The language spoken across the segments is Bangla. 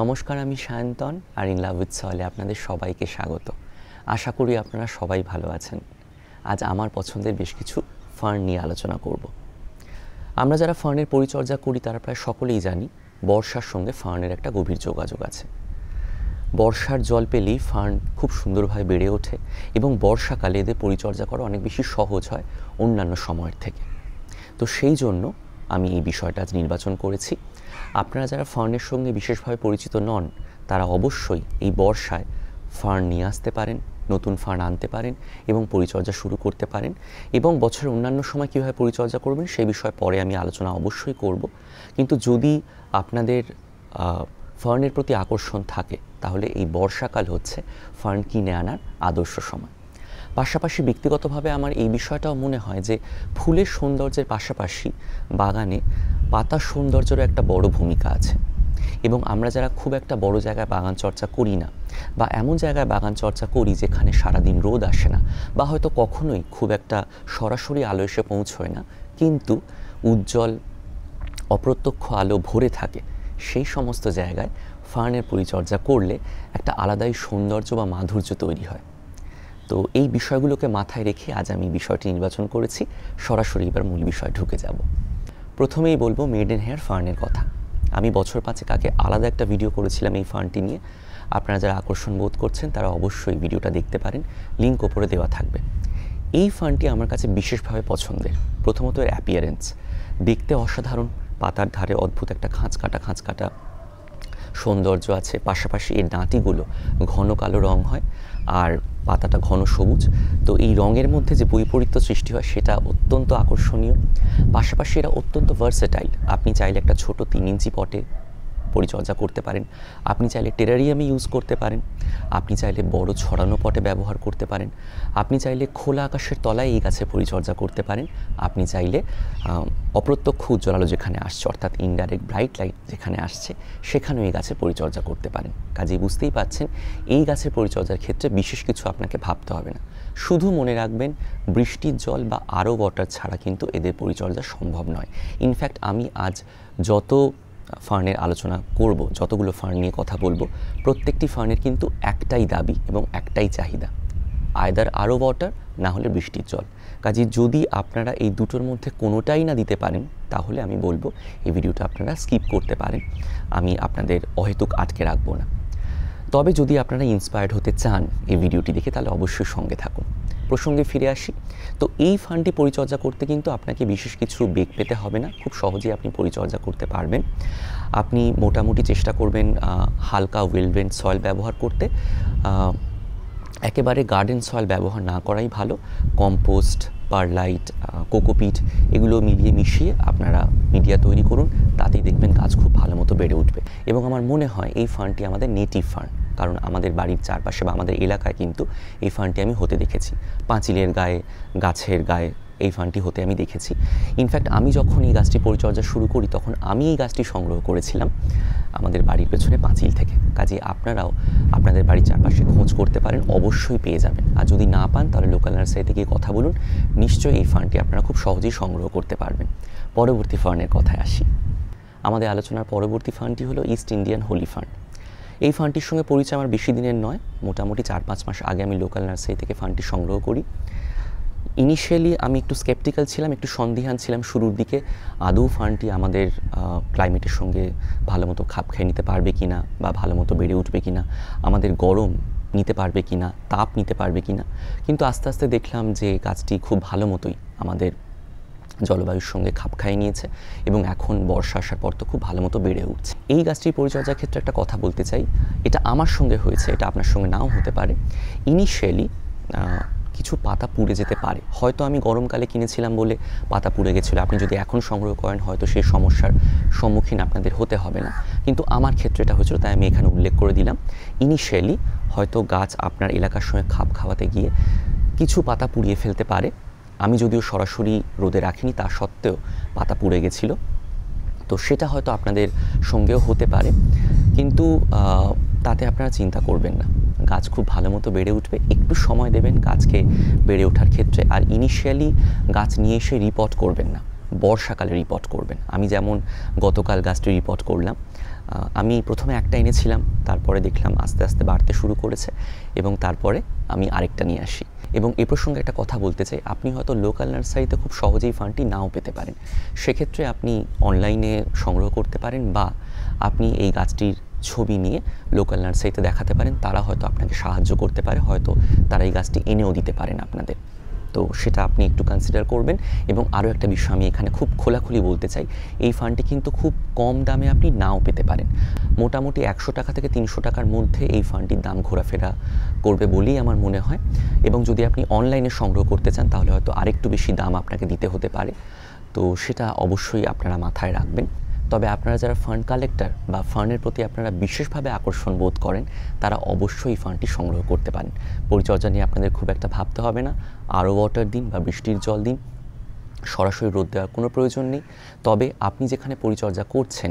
নমস্কার আমি সায়ন্তন আর ইন লাভ উইথ আপনাদের সবাইকে স্বাগত আশা করি আপনারা সবাই ভালো আছেন আজ আমার পছন্দের বেশ কিছু ফার্ন নিয়ে আলোচনা করব আমরা যারা ফার্নের পরিচর্যা করি তারা প্রায় সকলেই জানি বর্ষার সঙ্গে ফার্নের একটা গভীর যোগাযোগ আছে বর্ষার জল পেলেই ফার্ন খুব সুন্দরভাবে বেড়ে ওঠে এবং বর্ষাকালে এদের পরিচর্যা করা অনেক বেশি সহজ হয় অন্যান্য সময়ের থেকে তো সেই জন্য আমি এই বিষয়টা আজ নির্বাচন করেছি আপনারা যারা ফার্নের সঙ্গে বিশেষভাবে পরিচিত নন তারা অবশ্যই এই বর্ষায় ফার্ন নিয়ে আসতে পারেন নতুন ফার্ন আনতে পারেন এবং পরিচর্যা শুরু করতে পারেন এবং বছরের অন্যান্য সময় কীভাবে পরিচর্যা করবেন সেই বিষয়ে পরে আমি আলোচনা অবশ্যই করব কিন্তু যদি আপনাদের ফার্নের প্রতি আকর্ষণ থাকে তাহলে এই বর্ষাকাল হচ্ছে ফার্ন কিনে আনার আদর্শ সময় পাশাপাশি ব্যক্তিগতভাবে আমার এই বিষয়টাও মনে হয় যে ফুলের সৌন্দর্যের পাশাপাশি বাগানে পাতার সৌন্দর্যেরও একটা বড় ভূমিকা আছে এবং আমরা যারা খুব একটা বড় জায়গায় বাগান চর্চা করি না বা এমন জায়গায় বাগান চর্চা করি যেখানে সারাদিন রোদ আসে না বা হয়তো কখনোই খুব একটা সরাসরি আলো এসে পৌঁছয় না কিন্তু উজ্জ্বল অপ্রত্যক্ষ আলো ভরে থাকে সেই সমস্ত জায়গায় ফার্নের পরিচর্যা করলে একটা আলাদাই সৌন্দর্য বা মাধুর্য তৈরি হয় তো এই বিষয়গুলোকে মাথায় রেখে আজ আমি বিষয়টি নির্বাচন করেছি সরাসরি এবার মূল বিষয় ঢুকে যাব প্রথমেই বলবো মেড ইন হেয়ার ফার্নের কথা আমি বছর পাঁচেক আগে আলাদা একটা ভিডিও করেছিলাম এই ফার্নটি নিয়ে আপনারা যারা আকর্ষণ বোধ করছেন তারা অবশ্যই ভিডিওটা দেখতে পারেন লিঙ্ক ওপরে দেওয়া থাকবে এই ফার্নটি আমার কাছে বিশেষভাবে পছন্দের প্রথমত এর অ্যাপিয়ারেন্স দেখতে অসাধারণ পাতার ধারে অদ্ভুত একটা খাঁচ কাটা খাঁচ কাটা সৌন্দর্য আছে পাশাপাশি এর দাঁতিগুলো ঘন কালো রং হয় আর পাতাটা ঘন সবুজ তো এই রঙের মধ্যে যে বৈপরীত্য সৃষ্টি হয় সেটা অত্যন্ত আকর্ষণীয় পাশাপাশি এরা অত্যন্ত ভার্সেটাইল আপনি চাইলে একটা ছোট তিন ইঞ্চি পটে পরিচর্যা করতে পারেন আপনি চাইলে টেরারিয়ামে ইউজ করতে পারেন আপনি চাইলে বড় ছড়ানো পটে ব্যবহার করতে পারেন আপনি চাইলে খোলা আকাশের তলায় এই গাছের পরিচর্যা করতে পারেন আপনি চাইলে অপ্রত্যক্ষ উজ্জ্বল আলো যেখানে আসছে অর্থাৎ ইনডাইরেক্ট ব্রাইট লাইট যেখানে আসছে সেখানেও এই গাছের পরিচর্যা করতে পারেন কাজেই বুঝতেই পাচ্ছেন এই গাছের পরিচর্যার ক্ষেত্রে বিশেষ কিছু আপনাকে ভাবতে হবে না শুধু মনে রাখবেন বৃষ্টির জল বা আরও ওয়াটার ছাড়া কিন্তু এদের পরিচর্যা সম্ভব নয় ইনফ্যাক্ট আমি আজ যত ফার্নের আলোচনা করব যতগুলো ফার্ন নিয়ে কথা বলবো প্রত্যেকটি ফার্নের কিন্তু একটাই দাবি এবং একটাই চাহিদা আয়দার আরও ওয়াটার না হলে বৃষ্টির জল কাজে যদি আপনারা এই দুটোর মধ্যে কোনোটাই না দিতে পারেন তাহলে আমি বলবো এই ভিডিওটা আপনারা স্কিপ করতে পারেন আমি আপনাদের অহেতুক আটকে রাখবো না তবে যদি আপনারা ইন্সপায়ার্ড হতে চান এই ভিডিওটি দেখে তাহলে অবশ্যই সঙ্গে থাকুন প্রসঙ্গে ফিরে আসি তো এই ফান্ডটি পরিচর্যা করতে কিন্তু আপনাকে বিশেষ কিছু বেগ পেতে হবে না খুব সহজেই আপনি পরিচর্যা করতে পারবেন আপনি মোটামুটি চেষ্টা করবেন হালকা ওয়েলডেন্ট সয়েল ব্যবহার করতে একেবারে গার্ডেন সয়েল ব্যবহার না করাই ভালো কম্পোস্ট পারলাইট কোকোপিট এগুলো মিলিয়ে মিশিয়ে আপনারা মিডিয়া তৈরি করুন তাতেই দেখবেন গাছ খুব ভালো মতো বেড়ে উঠবে এবং আমার মনে হয় এই ফান্ডটি আমাদের নেটিভ ফান্ড কারণ আমাদের বাড়ির চারপাশে বা আমাদের এলাকায় কিন্তু এই ফান্ডটি আমি হতে দেখেছি পাঁচিলের গায়ে গাছের গায়ে এই ফান্ডটি হতে আমি দেখেছি ইনফ্যাক্ট আমি যখন এই গাছটি পরিচর্যা শুরু করি তখন আমি এই গাছটি সংগ্রহ করেছিলাম আমাদের বাড়ির পেছনে পাঁচিল থেকে কাজে আপনারাও আপনাদের বাড়ির চারপাশে খোঁজ করতে পারেন অবশ্যই পেয়ে যাবেন আর যদি না পান তাহলে লোকাল নার্সারিতে গিয়ে কথা বলুন নিশ্চয়ই এই ফান্ডটি আপনারা খুব সহজেই সংগ্রহ করতে পারবেন পরবর্তী ফান্ডের কথায় আসি আমাদের আলোচনার পরবর্তী ফান্ডটি হলো ইস্ট ইন্ডিয়ান হোলি ফান্ড এই ফান্ডটির সঙ্গে পরিচয় আমার বেশি দিনের নয় মোটামুটি চার পাঁচ মাস আগে আমি লোকাল নার্সারি থেকে ফান্ডটি সংগ্রহ করি ইনিশিয়ালি আমি একটু স্কেপটিক্যাল ছিলাম একটু সন্দিহান ছিলাম শুরুর দিকে আদৌ ফান্ডটি আমাদের ক্লাইমেটের সঙ্গে ভালো মতো খাপ খেয়ে নিতে পারবে কি না বা ভালো মতো বেড়ে উঠবে কি না আমাদের গরম নিতে পারবে কি না তাপ নিতে পারবে কি না কিন্তু আস্তে আস্তে দেখলাম যে গাছটি খুব ভালো মতোই আমাদের জলবায়ুর সঙ্গে খাপ খাইয়ে নিয়েছে এবং এখন বর্ষা আসার পর তো খুব ভালো মতো বেড়ে উঠছে এই গাছটির পরিচর্যার ক্ষেত্রে একটা কথা বলতে চাই এটা আমার সঙ্গে হয়েছে এটা আপনার সঙ্গে নাও হতে পারে ইনিশিয়ালি কিছু পাতা পুড়ে যেতে পারে হয়তো আমি গরমকালে কিনেছিলাম বলে পাতা পুড়ে গেছিলো আপনি যদি এখন সংগ্রহ করেন হয়তো সেই সমস্যার সম্মুখীন আপনাদের হতে হবে না কিন্তু আমার ক্ষেত্রে এটা হয়েছিল তাই আমি এখানে উল্লেখ করে দিলাম ইনিশিয়ালি হয়তো গাছ আপনার এলাকার সঙ্গে খাপ খাওয়াতে গিয়ে কিছু পাতা পুড়িয়ে ফেলতে পারে আমি যদিও সরাসরি রোদে রাখিনি তা সত্ত্বেও পাতা পুড়ে গেছিলো তো সেটা হয়তো আপনাদের সঙ্গেও হতে পারে কিন্তু তাতে আপনারা চিন্তা করবেন না গাছ খুব ভালো মতো বেড়ে উঠবে একটু সময় দেবেন গাছকে বেড়ে ওঠার ক্ষেত্রে আর ইনিশিয়ালি গাছ নিয়ে এসে রিপোর্ট করবেন না বর্ষাকালে রিপোর্ট করবেন আমি যেমন গতকাল গাছটি রিপোর্ট করলাম আমি প্রথমে একটা এনেছিলাম তারপরে দেখলাম আস্তে আস্তে বাড়তে শুরু করেছে এবং তারপরে আমি আরেকটা নিয়ে আসি এবং এ প্রসঙ্গে একটা কথা বলতে চাই আপনি হয়তো লোকাল নার্সারিতে খুব সহজেই ফান্ডটি নাও পেতে পারেন সেক্ষেত্রে আপনি অনলাইনে সংগ্রহ করতে পারেন বা আপনি এই গাছটির ছবি নিয়ে লোকাল নার্সারিতে দেখাতে পারেন তারা হয়তো আপনাকে সাহায্য করতে পারে হয়তো তারা এই গাছটি এনেও দিতে পারেন আপনাদের তো সেটা আপনি একটু কনসিডার করবেন এবং আরও একটা বিষয় আমি এখানে খুব খোলাখুলি বলতে চাই এই ফান্ডটি কিন্তু খুব কম দামে আপনি নাও পেতে পারেন মোটামুটি একশো টাকা থেকে তিনশো টাকার মধ্যে এই ফান্ডটির দাম ঘোরাফেরা করবে বলেই আমার মনে হয় এবং যদি আপনি অনলাইনে সংগ্রহ করতে চান তাহলে হয়তো আরেকটু বেশি দাম আপনাকে দিতে হতে পারে তো সেটা অবশ্যই আপনারা মাথায় রাখবেন তবে আপনারা যারা ফান্ড কালেক্টর বা ফান্ডের প্রতি আপনারা বিশেষভাবে আকর্ষণ বোধ করেন তারা অবশ্যই ফান্ডটি সংগ্রহ করতে পারেন পরিচর্যা নিয়ে আপনাদের খুব একটা ভাবতে হবে না আরও ওয়াটার দিন বা বৃষ্টির জল দিন সরাসরি রোদ দেওয়ার কোনো প্রয়োজন নেই তবে আপনি যেখানে পরিচর্যা করছেন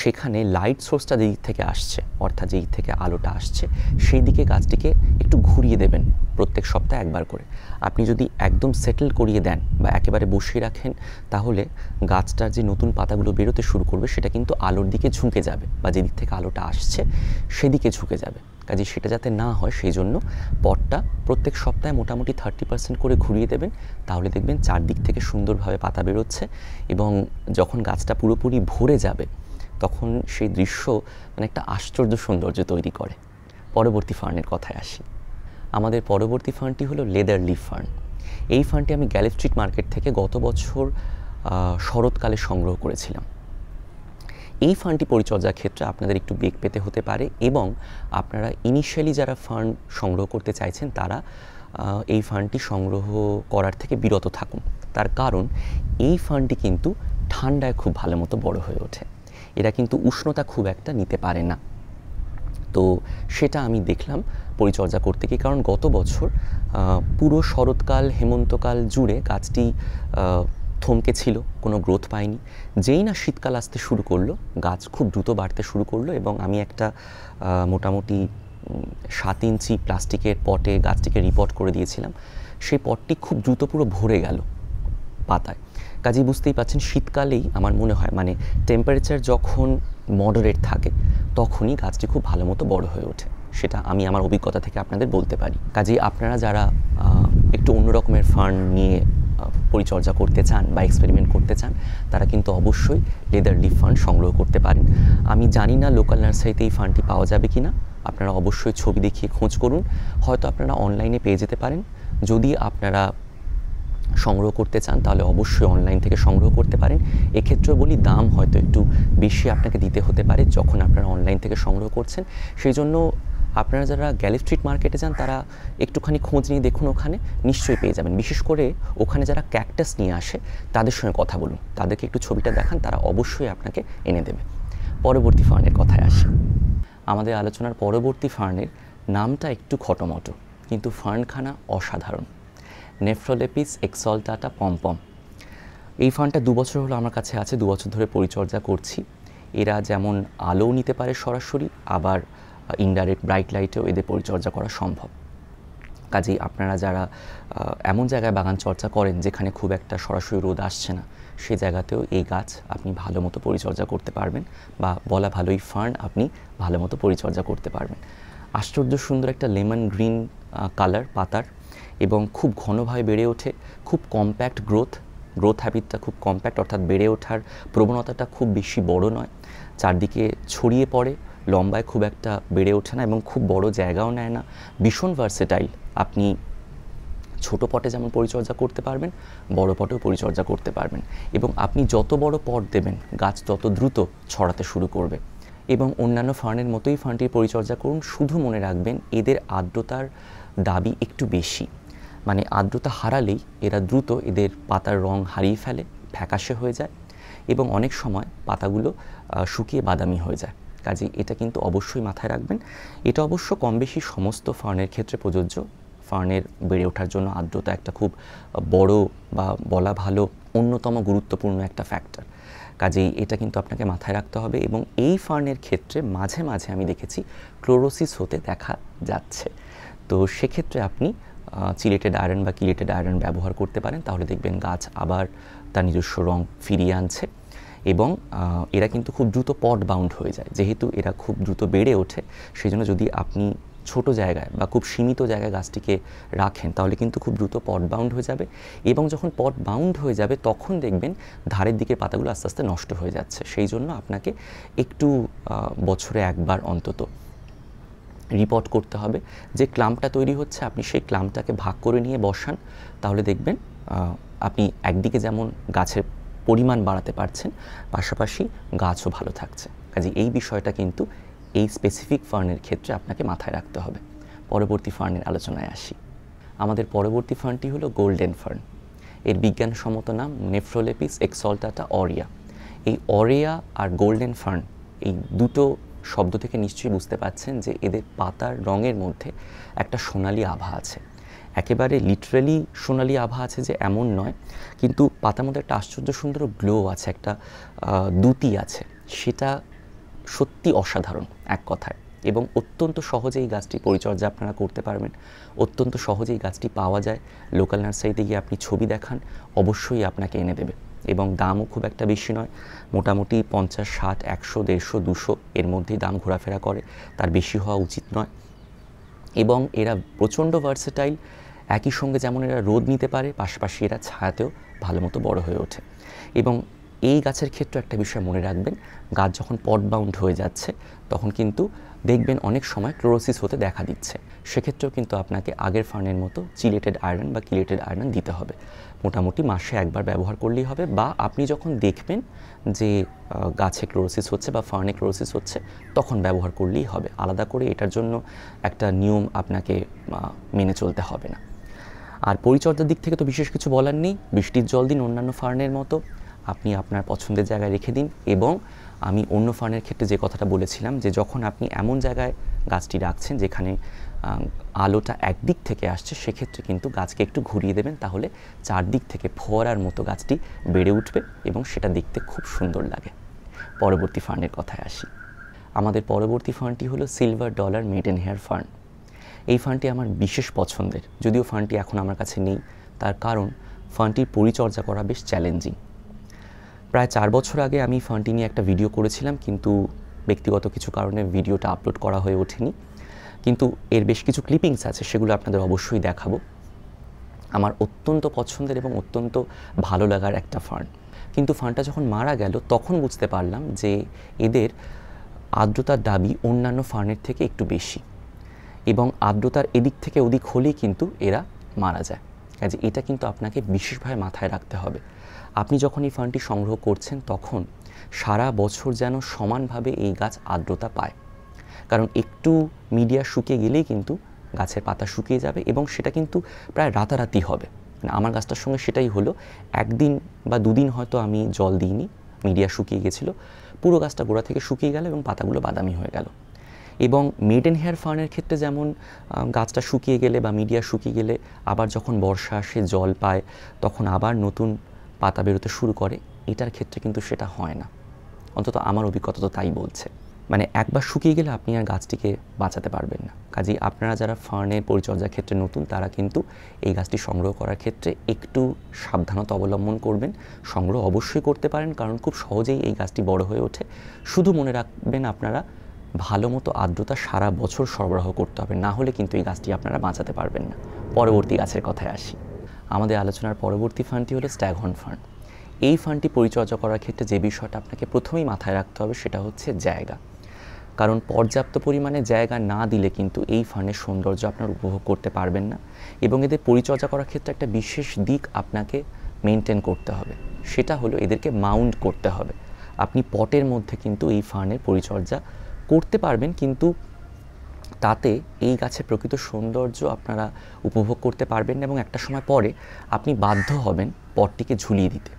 সেখানে লাইট সোর্সটা যেই থেকে আসছে অর্থাৎ যেই থেকে আলোটা আসছে সেই দিকে গাছটিকে একটু ঘুরিয়ে দেবেন প্রত্যেক সপ্তাহে একবার করে আপনি যদি একদম সেটেল করিয়ে দেন বা একেবারে বসিয়ে রাখেন তাহলে গাছটার যে নতুন পাতাগুলো বেরোতে শুরু করবে সেটা কিন্তু আলোর দিকে ঝুঁকে যাবে বা যেদিক থেকে আলোটা আসছে সেদিকে ঝুঁকে যাবে কাজে সেটা যাতে না হয় সেই জন্য পটটা প্রত্যেক সপ্তাহে মোটামুটি থার্টি পার্সেন্ট করে ঘুরিয়ে দেবেন তাহলে দেখবেন চারদিক থেকে সুন্দরভাবে পাতা বেরোচ্ছে এবং যখন গাছটা পুরোপুরি ভরে যাবে তখন সেই দৃশ্য মানে একটা আশ্চর্য সৌন্দর্য তৈরি করে পরবর্তী ফার্নের কথায় আসি আমাদের পরবর্তী ফার্নটি হলো লেদার লিফ ফার্ন এই ফার্নটি আমি গ্যালেপ স্ট্রিট মার্কেট থেকে গত বছর শরৎকালে সংগ্রহ করেছিলাম এই ফান্ডটি পরিচর্যার ক্ষেত্রে আপনাদের একটু বেগ পেতে হতে পারে এবং আপনারা ইনিশিয়ালি যারা ফান্ড সংগ্রহ করতে চাইছেন তারা এই ফান্ডটি সংগ্রহ করার থেকে বিরত থাকুন তার কারণ এই ফান্ডটি কিন্তু ঠান্ডায় খুব ভালো মতো বড় হয়ে ওঠে এরা কিন্তু উষ্ণতা খুব একটা নিতে পারে না তো সেটা আমি দেখলাম পরিচর্যা করতে গিয়ে কারণ গত বছর পুরো শরৎকাল হেমন্তকাল জুড়ে গাছটি থমকে ছিল কোনো গ্রোথ পায়নি যেই না শীতকাল আসতে শুরু করলো গাছ খুব দ্রুত বাড়তে শুরু করলো এবং আমি একটা মোটামুটি সাত ইঞ্চি প্লাস্টিকের পটে গাছটিকে রিপোর্ট করে দিয়েছিলাম সেই পটটি খুব দ্রুত পুরো ভরে গেল পাতায় কাজেই বুঝতেই পাচ্ছেন শীতকালেই আমার মনে হয় মানে টেম্পারেচার যখন মডারেট থাকে তখনই গাছটি খুব ভালো মতো বড় হয়ে ওঠে সেটা আমি আমার অভিজ্ঞতা থেকে আপনাদের বলতে পারি কাজেই আপনারা যারা একটু অন্য রকমের ফান্ড নিয়ে পরিচর্যা করতে চান বা এক্সপেরিমেন্ট করতে চান তারা কিন্তু অবশ্যই লেদার লিফ ফান্ড সংগ্রহ করতে পারেন আমি জানি না লোকাল নার্সারিতে এই ফান্ডটি পাওয়া যাবে কি না আপনারা অবশ্যই ছবি দেখিয়ে খোঁজ করুন হয়তো আপনারা অনলাইনে পেয়ে যেতে পারেন যদি আপনারা সংগ্রহ করতে চান তাহলে অবশ্যই অনলাইন থেকে সংগ্রহ করতে পারেন এক্ষেত্রে বলি দাম হয়তো একটু বেশি আপনাকে দিতে হতে পারে যখন আপনারা অনলাইন থেকে সংগ্রহ করছেন সেই জন্য আপনারা যারা গ্যালি স্ট্রিট মার্কেটে যান তারা একটুখানি খোঁজ নিয়ে দেখুন ওখানে নিশ্চয়ই পেয়ে যাবেন বিশেষ করে ওখানে যারা ক্যাকটাস নিয়ে আসে তাদের সঙ্গে কথা বলুন তাদেরকে একটু ছবিটা দেখান তারা অবশ্যই আপনাকে এনে দেবে পরবর্তী ফার্নের কথায় আসে আমাদের আলোচনার পরবর্তী ফার্নের নামটা একটু খটোমটো কিন্তু ফার্নখানা অসাধারণ নেফ্রোলেপিস এক্সলটাটা পম্পম এই ফার্নটা দু বছর হলো আমার কাছে আছে দু বছর ধরে পরিচর্যা করছি এরা যেমন আলো নিতে পারে সরাসরি আবার ইনডাইরেক্ট ব্রাইট লাইটেও এদের পরিচর্যা করা সম্ভব কাজেই আপনারা যারা এমন জায়গায় বাগান চর্চা করেন যেখানে খুব একটা সরাসরি রোদ আসছে না সে জায়গাতেও এই গাছ আপনি ভালো মতো পরিচর্যা করতে পারবেন বা বলা ভালোই ফার্ন আপনি ভালো মতো পরিচর্যা করতে পারবেন আশ্চর্য সুন্দর একটা লেমন গ্রিন কালার পাতার এবং খুব ঘনভাবে বেড়ে ওঠে খুব কম্প্যাক্ট গ্রোথ গ্রোথ হ্যাবিটটা খুব কম্প্যাক্ট অর্থাৎ বেড়ে ওঠার প্রবণতাটা খুব বেশি বড় নয় চারদিকে ছড়িয়ে পড়ে লম্বায় খুব একটা বেড়ে ওঠে না এবং খুব বড় জায়গাও নেয় না ভীষণ ভার্সেটাইল আপনি ছোট পটে যেমন পরিচর্যা করতে পারবেন বড় পটেও পরিচর্যা করতে পারবেন এবং আপনি যত বড় পট দেবেন গাছ তত দ্রুত ছড়াতে শুরু করবে এবং অন্যান্য ফার্নের মতোই ফার্নটির পরিচর্যা করুন শুধু মনে রাখবেন এদের আর্দ্রতার দাবি একটু বেশি মানে আর্দ্রতা হারালেই এরা দ্রুত এদের পাতার রং হারিয়ে ফেলে ফ্যাকাশে হয়ে যায় এবং অনেক সময় পাতাগুলো শুকিয়ে বাদামি হয়ে যায় কাজে এটা কিন্তু অবশ্যই মাথায় রাখবেন এটা অবশ্য কম বেশি সমস্ত ফার্নের ক্ষেত্রে প্রযোজ্য ফার্নের বেড়ে ওঠার জন্য আর্দ্রতা একটা খুব বড় বা বলা ভালো অন্যতম গুরুত্বপূর্ণ একটা ফ্যাক্টর কাজেই এটা কিন্তু আপনাকে মাথায় রাখতে হবে এবং এই ফার্নের ক্ষেত্রে মাঝে মাঝে আমি দেখেছি ক্লোরোসিস হতে দেখা যাচ্ছে তো সেক্ষেত্রে আপনি চিলেটেড আয়রন বা কিলেটেড আয়রন ব্যবহার করতে পারেন তাহলে দেখবেন গাছ আবার তার নিজস্ব রং ফিরিয়ে আনছে এবং এরা কিন্তু খুব দ্রুত পট বাউন্ড হয়ে যায় যেহেতু এরা খুব দ্রুত বেড়ে ওঠে সেই জন্য যদি আপনি ছোট জায়গায় বা খুব সীমিত জায়গায় গাছটিকে রাখেন তাহলে কিন্তু খুব দ্রুত পট বাউন্ড হয়ে যাবে এবং যখন পট বাউন্ড হয়ে যাবে তখন দেখবেন ধারের দিকের পাতাগুলো আস্তে আস্তে নষ্ট হয়ে যাচ্ছে সেই জন্য আপনাকে একটু বছরে একবার অন্তত রিপোর্ট করতে হবে যে ক্লাম্পটা তৈরি হচ্ছে আপনি সেই ক্লাম্পটাকে ভাগ করে নিয়ে বসান তাহলে দেখবেন আপনি একদিকে যেমন গাছের পরিমাণ বাড়াতে পারছেন পাশাপাশি গাছও ভালো থাকছে কাজে এই বিষয়টা কিন্তু এই স্পেসিফিক ফার্নের ক্ষেত্রে আপনাকে মাথায় রাখতে হবে পরবর্তী ফার্নের আলোচনায় আসি আমাদের পরবর্তী ফার্নটি হলো গোল্ডেন ফার্ন এর বিজ্ঞানসম্মত নাম নেফ্রোলেপিস এক্সলটাটা অরিয়া এই অরিয়া আর গোল্ডেন ফার্ন এই দুটো শব্দ থেকে নিশ্চয়ই বুঝতে পাচ্ছেন যে এদের পাতার রঙের মধ্যে একটা সোনালি আভা আছে একেবারে লিটারেলি সোনালি আভা আছে যে এমন নয় কিন্তু পাতার মধ্যে একটা আশ্চর্য সুন্দর গ্লো আছে একটা দ্যুতি আছে সেটা সত্যি অসাধারণ এক কথায় এবং অত্যন্ত সহজে এই গাছটি পরিচর্যা আপনারা করতে পারবেন অত্যন্ত সহজে এই গাছটি পাওয়া যায় লোকাল নার্সারিতে গিয়ে আপনি ছবি দেখান অবশ্যই আপনাকে এনে দেবে এবং দামও খুব একটা বেশি নয় মোটামুটি পঞ্চাশ ষাট একশো দেড়শো দুশো এর মধ্যেই দাম ঘোরাফেরা করে তার বেশি হওয়া উচিত নয় এবং এরা প্রচণ্ড ভার্সেটাইল একই সঙ্গে যেমন এরা রোদ নিতে পারে পাশাপাশি এরা ছায়াতেও ভালো মতো বড়ো হয়ে ওঠে এবং এই গাছের ক্ষেত্রে একটা বিষয় মনে রাখবেন গাছ যখন পট বাউন্ড হয়ে যাচ্ছে তখন কিন্তু দেখবেন অনেক সময় ক্লোরোসিস হতে দেখা দিচ্ছে সেক্ষেত্রেও কিন্তু আপনাকে আগের ফার্নের মতো চিলেটেড আয়রন বা কিলেটেড আয়রন দিতে হবে মোটামুটি মাসে একবার ব্যবহার করলেই হবে বা আপনি যখন দেখবেন যে গাছে ক্লোরোসিস হচ্ছে বা ফার্নে ক্লোরোসিস হচ্ছে তখন ব্যবহার করলেই হবে আলাদা করে এটার জন্য একটা নিয়ম আপনাকে মেনে চলতে হবে না আর পরিচর্যার দিক থেকে তো বিশেষ কিছু বলার নেই বৃষ্টির জল দিন অন্যান্য ফার্নের মতো আপনি আপনার পছন্দের জায়গায় রেখে দিন এবং আমি অন্য ফার্নের ক্ষেত্রে যে কথাটা বলেছিলাম যে যখন আপনি এমন জায়গায় গাছটি রাখছেন যেখানে আলোটা একদিক থেকে আসছে সেক্ষেত্রে কিন্তু গাছকে একটু ঘুরিয়ে দেবেন তাহলে চারদিক থেকে ফোয়ারার মতো গাছটি বেড়ে উঠবে এবং সেটা দেখতে খুব সুন্দর লাগে পরবর্তী ফার্নের কথায় আসি আমাদের পরবর্তী ফার্নটি হলো silver dollar maiden hair fern এই ফান্ডটি আমার বিশেষ পছন্দের যদিও ফান্ডটি এখন আমার কাছে নেই তার কারণ ফান্ডটির পরিচর্যা করা বেশ চ্যালেঞ্জিং প্রায় চার বছর আগে আমি ফান্ডটি নিয়ে একটা ভিডিও করেছিলাম কিন্তু ব্যক্তিগত কিছু কারণে ভিডিওটা আপলোড করা হয়ে ওঠেনি কিন্তু এর বেশ কিছু ক্লিপিংস আছে সেগুলো আপনাদের অবশ্যই দেখাবো আমার অত্যন্ত পছন্দের এবং অত্যন্ত ভালো লাগার একটা ফান্ড কিন্তু ফান্ডটা যখন মারা গেল তখন বুঝতে পারলাম যে এদের আর্দ্রতার দাবি অন্যান্য ফান্ডের থেকে একটু বেশি এবং আর্দ্রতার এদিক থেকে ওদিক হলেই কিন্তু এরা মারা যায় কাজে এটা কিন্তু আপনাকে বিশেষভাবে মাথায় রাখতে হবে আপনি যখন এই ফান্ডটি সংগ্রহ করছেন তখন সারা বছর যেন সমানভাবে এই গাছ আর্দ্রতা পায় কারণ একটু মিডিয়া শুকিয়ে গেলেই কিন্তু গাছের পাতা শুকিয়ে যাবে এবং সেটা কিন্তু প্রায় রাতারাতি হবে মানে আমার গাছটার সঙ্গে সেটাই হলো একদিন বা দুদিন হয়তো আমি জল দিইনি মিডিয়া শুকিয়ে গেছিলো পুরো গাছটা গোড়া থেকে শুকিয়ে গেল এবং পাতাগুলো বাদামি হয়ে গেল এবং মেডেন হেয়ার ফার্নের ক্ষেত্রে যেমন গাছটা শুকিয়ে গেলে বা মিডিয়া শুকিয়ে গেলে আবার যখন বর্ষা আসে জল পায় তখন আবার নতুন পাতা বেরোতে শুরু করে এটার ক্ষেত্রে কিন্তু সেটা হয় না অন্তত আমার অভিজ্ঞতা তো তাই বলছে মানে একবার শুকিয়ে গেলে আপনি আর গাছটিকে বাঁচাতে পারবেন না কাজেই আপনারা যারা ফার্নের পরিচর্যার ক্ষেত্রে নতুন তারা কিন্তু এই গাছটি সংগ্রহ করার ক্ষেত্রে একটু সাবধানতা অবলম্বন করবেন সংগ্রহ অবশ্যই করতে পারেন কারণ খুব সহজেই এই গাছটি বড় হয়ে ওঠে শুধু মনে রাখবেন আপনারা ভালো মতো আর্দ্রতা সারা বছর সরবরাহ করতে হবে না হলে কিন্তু এই গাছটি আপনারা বাঁচাতে পারবেন না পরবর্তী গাছের কথায় আসি আমাদের আলোচনার পরবর্তী ফান্ডটি হলো স্ট্যাগহন ফান্ড এই ফান্ডটি পরিচর্যা করার ক্ষেত্রে যে বিষয়টা আপনাকে প্রথমেই মাথায় রাখতে হবে সেটা হচ্ছে জায়গা কারণ পর্যাপ্ত পরিমাণে জায়গা না দিলে কিন্তু এই ফান্ডের সৌন্দর্য আপনার উপভোগ করতে পারবেন না এবং এদের পরিচর্যা করার ক্ষেত্রে একটা বিশেষ দিক আপনাকে মেনটেন করতে হবে সেটা হলো এদেরকে মাউন্ট করতে হবে আপনি পটের মধ্যে কিন্তু এই ফান্ডের পরিচর্যা করতে পারবেন কিন্তু তাতে এই গাছের প্রকৃত সৌন্দর্য আপনারা উপভোগ করতে পারবেন এবং একটা সময় পরে আপনি বাধ্য হবেন পটটিকে ঝুলিয়ে দিতে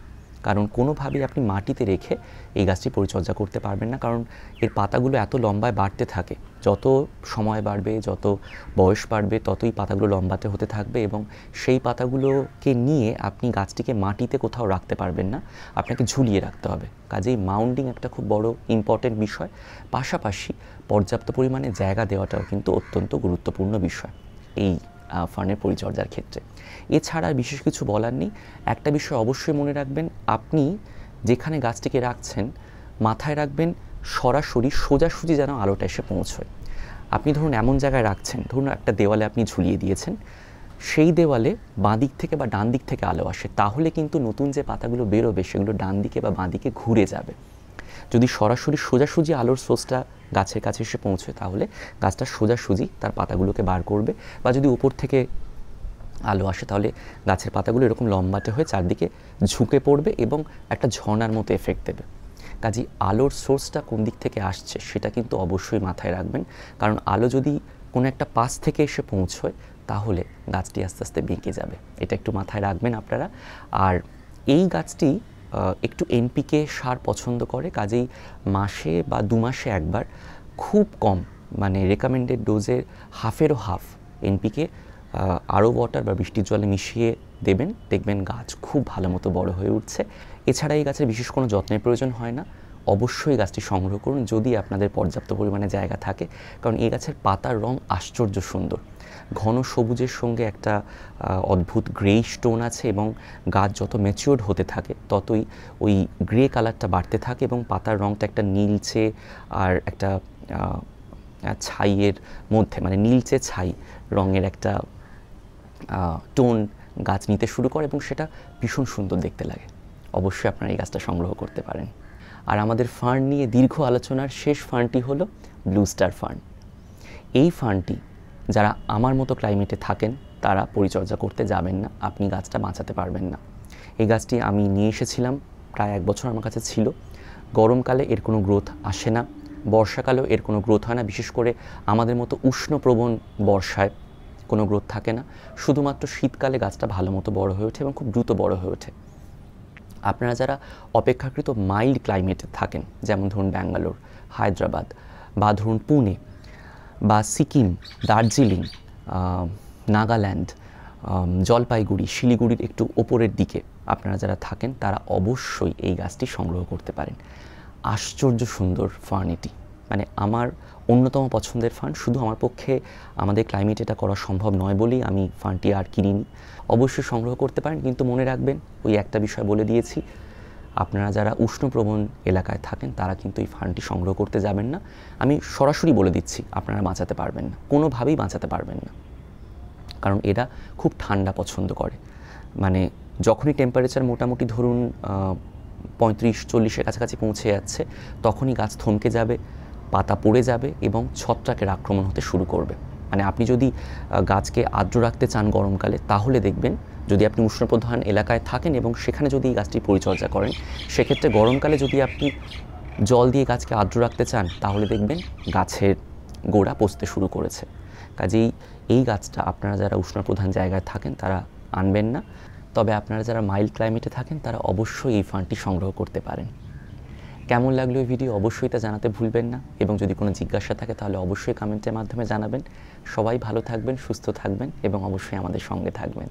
কারণ কোনোভাবেই আপনি মাটিতে রেখে এই গাছটি পরিচর্যা করতে পারবেন না কারণ এর পাতাগুলো এত লম্বায় বাড়তে থাকে যত সময় বাড়বে যত বয়স বাড়বে ততই পাতাগুলো লম্বাতে হতে থাকবে এবং সেই পাতাগুলোকে নিয়ে আপনি গাছটিকে মাটিতে কোথাও রাখতে পারবেন না আপনাকে ঝুলিয়ে রাখতে হবে কাজেই মাউন্ডিং একটা খুব বড় ইম্পর্টেন্ট বিষয় পাশাপাশি পর্যাপ্ত পরিমাণে জায়গা দেওয়াটাও কিন্তু অত্যন্ত গুরুত্বপূর্ণ বিষয় এই ফান্ডের পরিচর্যার ক্ষেত্রে এছাড়া বিশেষ কিছু বলার নেই একটা বিষয় অবশ্যই মনে রাখবেন আপনি যেখানে গাছটিকে রাখছেন মাথায় রাখবেন সরাসরি সোজাসুজি যেন আলোটা এসে পৌঁছয় আপনি ধরুন এমন জায়গায় রাখছেন ধরুন একটা দেওয়ালে আপনি ঝুলিয়ে দিয়েছেন সেই দেওয়ালে বাঁ দিক থেকে বা ডান দিক থেকে আলো আসে তাহলে কিন্তু নতুন যে পাতাগুলো বেরোবে সেগুলো ডান দিকে বা বাঁ দিকে ঘুরে যাবে যদি সরাসরি সোজাসুজি আলোর সোর্সটা গাছের কাছে এসে পৌঁছে তাহলে গাছটা সোজাসুজি তার পাতাগুলোকে বার করবে বা যদি উপর থেকে আলো আসে তাহলে গাছের পাতাগুলো এরকম লম্বাটে হয়ে চারদিকে ঝুঁকে পড়বে এবং একটা ঝর্নার মতো এফেক্ট দেবে কাজী আলোর সোর্সটা কোন দিক থেকে আসছে সেটা কিন্তু অবশ্যই মাথায় রাখবেন কারণ আলো যদি কোনো একটা পাশ থেকে এসে পৌঁছয় তাহলে গাছটি আস্তে আস্তে বেঁকে যাবে এটা একটু মাথায় রাখবেন আপনারা আর এই গাছটি একটু এনপিকে সার পছন্দ করে কাজেই মাসে বা দু মাসে একবার খুব কম মানে রেকমেন্ডেড ডোজের হাফেরও হাফ এনপিকে আরও ওয়াটার বা বৃষ্টির জলে মিশিয়ে দেবেন দেখবেন গাছ খুব ভালো মতো বড় হয়ে উঠছে এছাড়া এই গাছের বিশেষ কোনো যত্নের প্রয়োজন হয় না অবশ্যই গাছটি সংগ্রহ করুন যদি আপনাদের পর্যাপ্ত পরিমাণে জায়গা থাকে কারণ এই গাছের পাতার রং আশ্চর্য সুন্দর ঘন সবুজের সঙ্গে একটা অদ্ভুত গ্রে স্টোন আছে এবং গাছ যত ম্যাচিওর্ড হতে থাকে ততই ওই গ্রে কালারটা বাড়তে থাকে এবং পাতার রঙটা একটা নীলচে আর একটা ছাইয়ের মধ্যে মানে নীলচে ছাই রঙের একটা টোন গাছ নিতে শুরু করে এবং সেটা ভীষণ সুন্দর দেখতে লাগে অবশ্যই আপনারা এই গাছটা সংগ্রহ করতে পারেন আর আমাদের ফার্ন নিয়ে দীর্ঘ আলোচনার শেষ ফার্নটি হলো ব্লু স্টার ফার্ন এই ফার্নটি যারা আমার মতো ক্লাইমেটে থাকেন তারা পরিচর্যা করতে যাবেন না আপনি গাছটা বাঁচাতে পারবেন না এই গাছটি আমি নিয়ে এসেছিলাম প্রায় এক বছর আমার কাছে ছিল গরমকালে এর কোনো গ্রোথ আসে না বর্ষাকালেও এর কোনো গ্রোথ হয় না বিশেষ করে আমাদের মতো উষ্ণপ্রবণ বর্ষায় কোনো গ্রোথ থাকে না শুধুমাত্র শীতকালে গাছটা ভালো মতো বড় হয়ে ওঠে এবং খুব দ্রুত বড় হয়ে ওঠে আপনারা যারা অপেক্ষাকৃত মাইল্ড ক্লাইমেটে থাকেন যেমন ধরুন ব্যাঙ্গালোর হায়দ্রাবাদ বা ধরুন পুনে বা সিকিম দার্জিলিং নাগাল্যান্ড জলপাইগুড়ি শিলিগুড়ির একটু ওপরের দিকে আপনারা যারা থাকেন তারা অবশ্যই এই গাছটি সংগ্রহ করতে পারেন আশ্চর্য সুন্দর ফার্ন এটি মানে আমার অন্যতম পছন্দের ফান্ড শুধু আমার পক্ষে আমাদের ক্লাইমেট এটা করা সম্ভব নয় বলেই আমি ফান্ডটি আর কিনিনি অবশ্যই সংগ্রহ করতে পারেন কিন্তু মনে রাখবেন ওই একটা বিষয় বলে দিয়েছি আপনারা যারা উষ্ণপ্রবণ এলাকায় থাকেন তারা কিন্তু এই ফান্ডটি সংগ্রহ করতে যাবেন না আমি সরাসরি বলে দিচ্ছি আপনারা বাঁচাতে পারবেন না কোনোভাবেই বাঁচাতে পারবেন না কারণ এরা খুব ঠান্ডা পছন্দ করে মানে যখনই টেম্পারেচার মোটামুটি ধরুন পঁয়ত্রিশ চল্লিশের কাছাকাছি পৌঁছে যাচ্ছে তখনই গাছ থমকে যাবে পাতা পড়ে যাবে এবং ছত্রাকের আক্রমণ হতে শুরু করবে মানে আপনি যদি গাছকে আর্দ্র রাখতে চান গরমকালে তাহলে দেখবেন যদি আপনি উষ্ণপ্রধান এলাকায় থাকেন এবং সেখানে যদি গাছটি পরিচর্যা করেন সেক্ষেত্রে গরমকালে যদি আপনি জল দিয়ে গাছকে আর্দ্র রাখতে চান তাহলে দেখবেন গাছের গোড়া পচতে শুরু করেছে কাজেই এই গাছটা আপনারা যারা উষ্ণপ্রধান জায়গায় থাকেন তারা আনবেন না তবে আপনারা যারা মাইল্ড ক্লাইমেটে থাকেন তারা অবশ্যই এই ফান্ডটি সংগ্রহ করতে পারেন কেমন লাগলো এই ভিডিও অবশ্যই তা জানাতে ভুলবেন না এবং যদি কোনো জিজ্ঞাসা থাকে তাহলে অবশ্যই কমেন্টের মাধ্যমে জানাবেন সবাই ভালো থাকবেন সুস্থ থাকবেন এবং অবশ্যই আমাদের সঙ্গে থাকবেন